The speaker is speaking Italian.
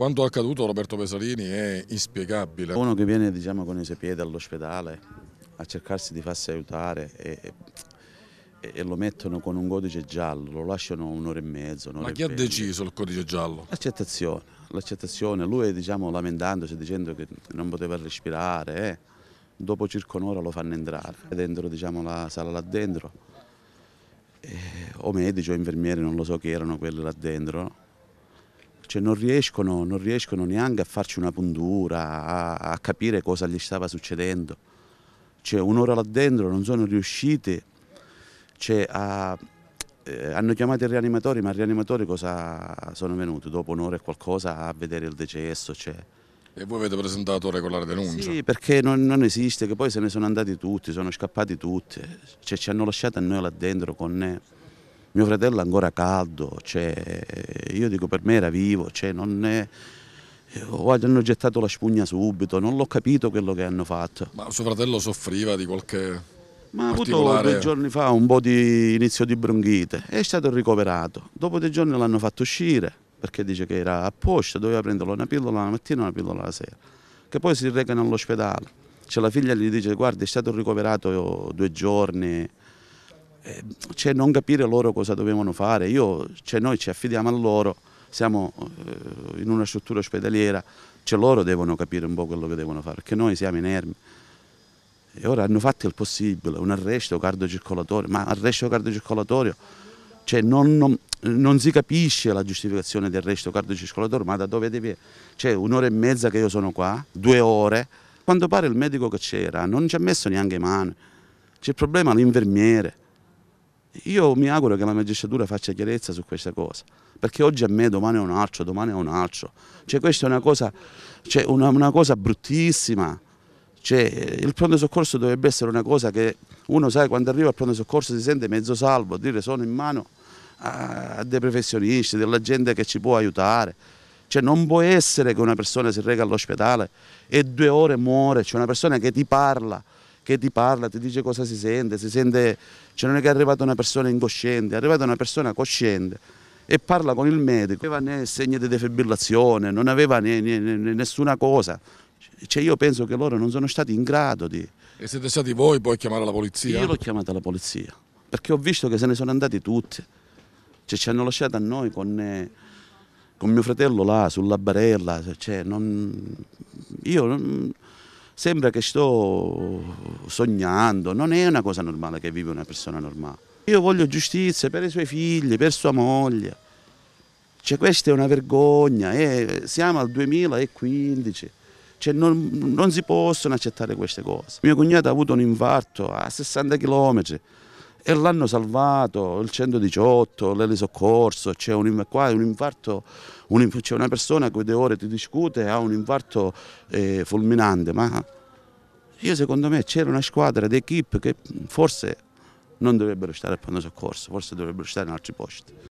Quanto è accaduto Roberto Pesarini è inspiegabile. Uno che viene diciamo, con i suoi piedi all'ospedale a cercarsi di farsi aiutare e, e, e, lo mettono con un codice giallo, lo lasciano un'ora e mezzo. Un'ora Ma chi ha deciso il codice giallo? L'accettazione, l'accettazione. Lui diciamo, lamentandosi, cioè dicendo che non poteva respirare, eh. dopo circa un'ora lo fanno entrare dentro diciamo, la sala là dentro. Eh, o medici o infermieri, non lo so chi erano quelli là dentro, cioè non, riescono, non riescono neanche a farci una puntura, a, a capire cosa gli stava succedendo. Cioè, un'ora là dentro non sono riusciti, cioè, a, eh, hanno chiamato i rianimatori, ma i rianimatori cosa sono venuti? Dopo un'ora e qualcosa a vedere il decesso. Cioè. E voi avete presentato regolare denuncia? Sì, perché non, non, esiste, che poi se ne sono andati tutti, sono scappati tutti, cioè, ci hanno lasciato a noi là dentro con... Eh, mio fratello ancora caldo, cioè, io dico per me era vivo, cioè, non è... Eh, hanno gettato la spugna subito, non l'ho capito quello che hanno fatto. Ma suo fratello soffriva di qualche ma ha avuto due giorni fa un po' di inizio di bronchite, è stato ricoverato. Dopo dei giorni l'hanno fatto uscire perché dice che era a posto, doveva prenderlo una pillola la mattina e una pillola la sera. Che poi si recano all'ospedale. Cioè la figlia gli dice guarda è stato ricoverato due giorni, Ehm, cioè non capire loro cosa dovevano fare, Io, cioè noi ci affidiamo a loro, siamo eh, in una struttura ospedaliera, cioè loro devono capire un po' quello che devono fare, perché noi siamo inermi. E ora hanno fatto il possibile, un arresto cardiocircolatorio, ma arresto cardiocircolatorio, cioè non, non, non si capisce la giustificazione del arresto cardiocircolatorio, ma da dove devi... Cioè un'ora e mezza che io sono qua, due ore, quando pare il medico che c'era non ci ha messo neanche mano, c'è il problema l'infermiere, io mi auguro che la magistratura faccia chiarezza su questa cosa, perché oggi a me, domani è un altro, domani è un altro. Cioè questa è una cosa, cioè una, una cosa bruttissima. Cioè, il pronto soccorso dovrebbe essere una cosa che uno sai quando arriva al pronto soccorso si sente mezzo salvo, dire sono in mano a dei professionisti, della gente che ci può aiutare. Cioè non può essere che una persona si rega all'ospedale e due ore muore, c'è cioè una persona che ti parla, che ti parla, ti dice cosa si sente, si sente, cioè non è che è arrivata una persona incosciente, è arrivata una persona cosciente e parla con il medico, non aveva né segni di defibrillazione, non aveva né, né, né, nessuna cosa, cioè io penso che loro non sono stati in grado di... E siete stati voi poi a chiamare la polizia? Io l'ho chiamata la polizia, perché ho visto che se ne sono andati tutti, cioè ci hanno lasciato a noi con eh, con mio fratello là sulla barella, cioè non, io sembra che sto sognando, non è una cosa normale che vive una persona normale. Io voglio giustizia per i suoi figli, per sua moglie. Cioè, questa è una vergogna, eh, siamo al 2015, cioè, non, non, si possono accettare queste cose. Mio cognato ha avuto un infarto a 60 km, e l'hanno salvato, il 118, soccorso, c'è un, qua, un infarto, un, c'è una persona che due ore ti discute ha un infarto eh, fulminante, ma io secondo me c'era una squadra d'equipe che forse non dovrebbero stare al pronto soccorso, forse dovrebbero stare in altri posti.